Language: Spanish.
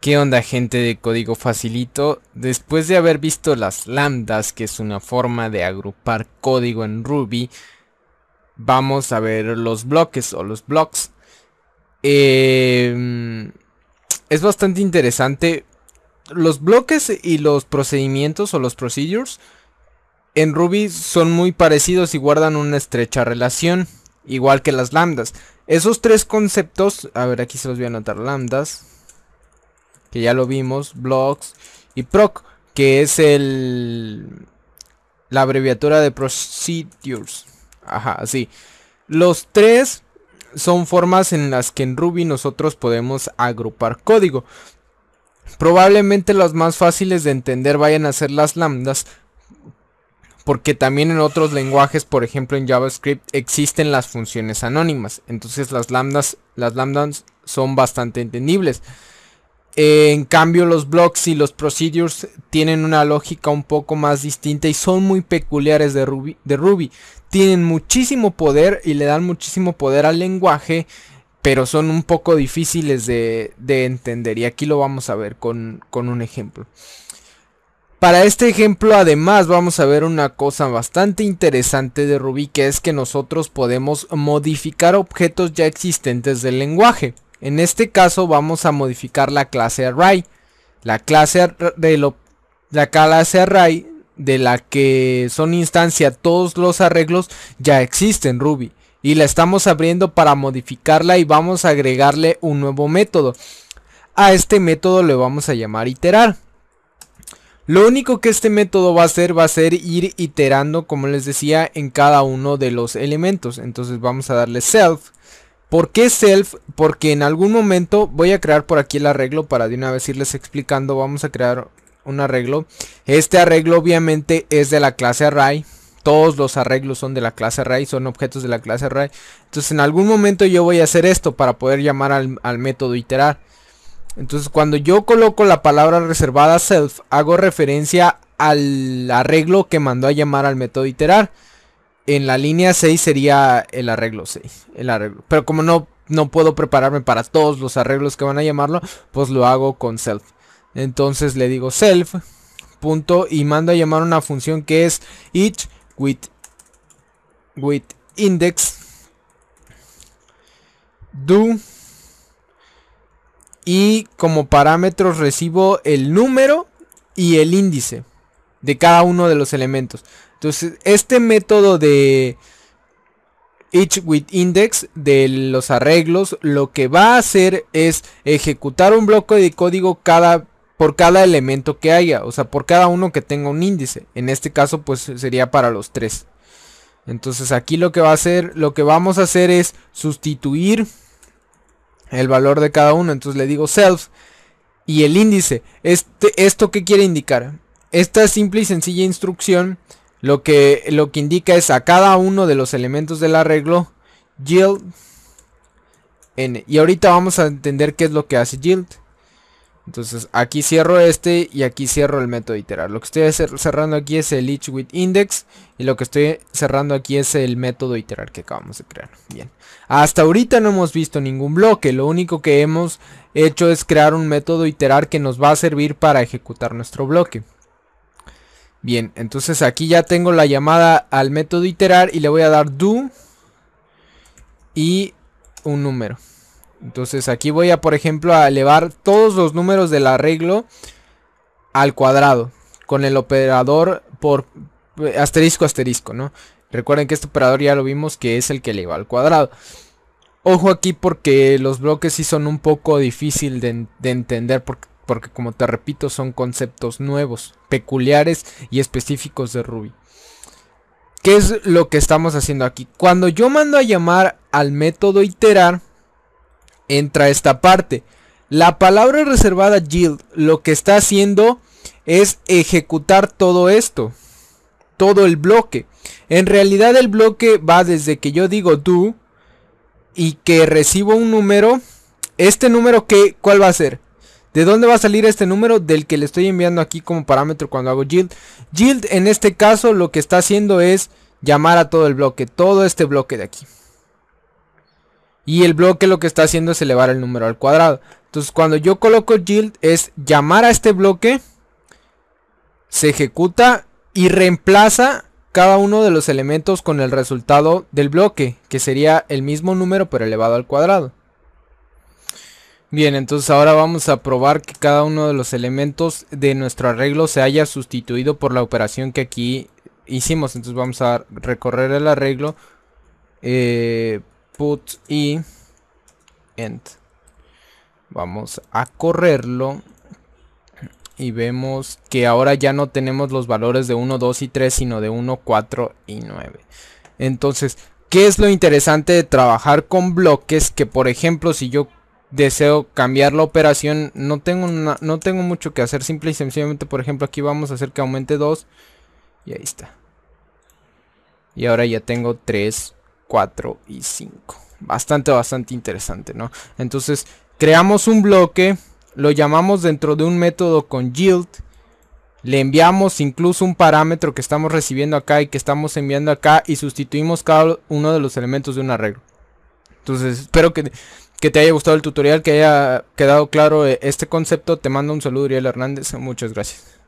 ¿Qué onda gente de código facilito? Después de haber visto las lambdas, que es una forma de agrupar código en Ruby, vamos a ver los bloques o los blocks. Em, es bastante interesante. Los bloques y los procedimientos o los procedures en Ruby son muy parecidos y guardan una estrecha relación, igual que las lambdas. Esos tres conceptos, a ver aquí se los voy a anotar, lambdas, que ya lo vimos, blogs y proc, que es el la abreviatura de procedures. Ajá, así. Los tres son formas en las que en Ruby nosotros podemos agrupar código. Probablemente las más fáciles de entender vayan a ser las lambdas, porque también en otros lenguajes, por ejemplo en JavaScript, existen las funciones anónimas. Entonces las lambdas, las lambdas son bastante entendibles. Eh, en cambio, los blocks y los procedures tienen una lógica un poco más distinta y son muy peculiares de Ruby. De Ruby. Tienen muchísimo poder y le dan muchísimo poder al lenguaje, pero son un poco difíciles de, entender. Y aquí lo vamos a ver con un ejemplo. Para este ejemplo además vamos a ver una cosa bastante interesante de Ruby que es que nosotros podemos modificar objetos ya existentes del lenguaje. En este caso vamos a modificar la clase array. La clase, de array de la que son instancia todos los arreglos ya existen Ruby. Y la estamos abriendo para modificarla y vamos a agregarle un nuevo método. A este método le vamos a llamar iterar. Lo único que este método va a hacer va a ser ir iterando, como les decía, en cada uno de los elementos. Entonces vamos a darle self ¿Por qué self? Porque en algún momento voy a crear por aquí el arreglo para de una vez irles explicando. Vamos a crear un arreglo. Este arreglo obviamente es de la clase array. Todos los arreglos son de la clase array, son objetos de la clase array. Entonces en algún momento yo voy a hacer esto para poder llamar al, al método iterar. Entonces cuando yo coloco la palabra reservada self, hago referencia al arreglo que mandó a llamar al método iterar en la línea 6 sería el arreglo 6. El arreglo. Pero como no, no puedo prepararme para todos los arreglos que van a llamarlo, pues lo hago con self. Entonces le digo self. Punto, y mando a llamar una función que es each with, with index do y como parámetros recibo el número y el índice de cada uno de los elementos. Entonces, este método de each with index de los arreglos lo que va a hacer es ejecutar un bloque de código cada por cada elemento que haya, o sea, por cada uno que tenga un índice. En este caso, pues sería para los tres. Entonces, aquí lo que va a hacer, lo que vamos a hacer es sustituir el valor de cada uno. Entonces le digo self y el índice. Este, ¿Esto qué quiere indicar? Esta simple y sencilla instrucción lo que, lo que indica es a cada uno de los elementos del arreglo yield n. Y ahorita vamos a entender qué es lo que hace yield. Entonces aquí cierro este y aquí cierro el método iterar. Lo que estoy cerrando aquí es el each with index y lo que estoy cerrando aquí es el método iterar que acabamos de crear. Bien, hasta ahorita no hemos visto ningún bloque, lo único que hemos hecho es crear un método iterar que nos va a servir para ejecutar nuestro bloque. Bien, entonces aquí ya tengo la llamada al método iterar y le voy a dar do y un número. Entonces aquí voy a, por ejemplo, a elevar todos los números del arreglo al cuadrado con el operador por asterisco asterisco, ¿no? Recuerden que este operador ya lo vimos que es el que eleva al cuadrado. Ojo aquí porque los bloques sí son un poco difícil de, de entender porque porque como te repito son conceptos nuevos, peculiares y específicos de Ruby. ¿Qué es lo que estamos haciendo aquí? Cuando yo mando a llamar al método iterar, entra esta parte. La palabra reservada yield lo que está haciendo es ejecutar todo esto, todo el bloque. En realidad el bloque va desde que yo digo do y que recibo un número. Este número qué, ¿cuál va a ser? ¿De dónde va a salir este número? Del que le estoy enviando aquí como parámetro cuando hago yield. Yield en este caso lo que está haciendo es llamar a todo el bloque, todo este bloque de aquí. Y el bloque lo que está haciendo es elevar el número al cuadrado. Entonces cuando yo coloco yield es llamar a este bloque, se ejecuta y reemplaza cada uno de los elementos con el resultado del bloque, que sería el mismo número pero elevado al cuadrado. Bien, entonces ahora vamos a probar que cada uno de los elementos de nuestro arreglo se haya sustituido por la operación que aquí hicimos. Entonces vamos a recorrer el arreglo eh, put y end. Vamos a correrlo y vemos que ahora ya no tenemos los valores de 1, 2 y 3, sino de 1, 4 y 9. Entonces, ¿qué es lo interesante de trabajar con bloques? Que por ejemplo, si yo deseo cambiar la operación, no tengo, no tengo mucho que hacer, simple y sencillamente, por ejemplo, aquí vamos a hacer que aumente 2 y ahí está. Y ahora ya tengo 3, 4 y 5. Bastante, bastante interesante, ¿no? Entonces, creamos un bloque, lo llamamos dentro de un método con yield, le enviamos incluso un parámetro que estamos recibiendo acá y que estamos enviando acá y sustituimos cada uno de los elementos de un arreglo. Entonces, espero que que te haya gustado el tutorial, que haya quedado claro eh, este concepto. Te mando un saludo, Uriel Hernández. Muchas gracias.